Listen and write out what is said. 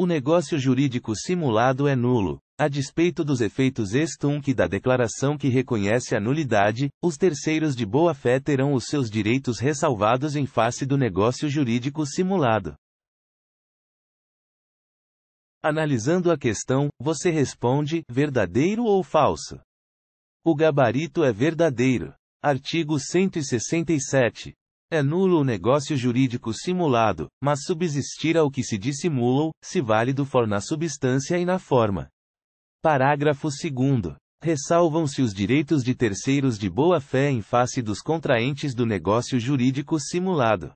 O negócio jurídico simulado é nulo. A despeito dos efeitos e da declaração que reconhece a nulidade, os terceiros de boa-fé terão os seus direitos ressalvados em face do negócio jurídico simulado. Analisando a questão, você responde: verdadeiro ou falso? O gabarito é verdadeiro. Artigo 167. É nulo o negócio jurídico simulado, mas subsistirá o que se dissimulou, se válido for na substância e na forma. Parágrafo 2. Ressalvam-se os direitos de terceiros de boa-fé em face dos contraentes do negócio jurídico simulado.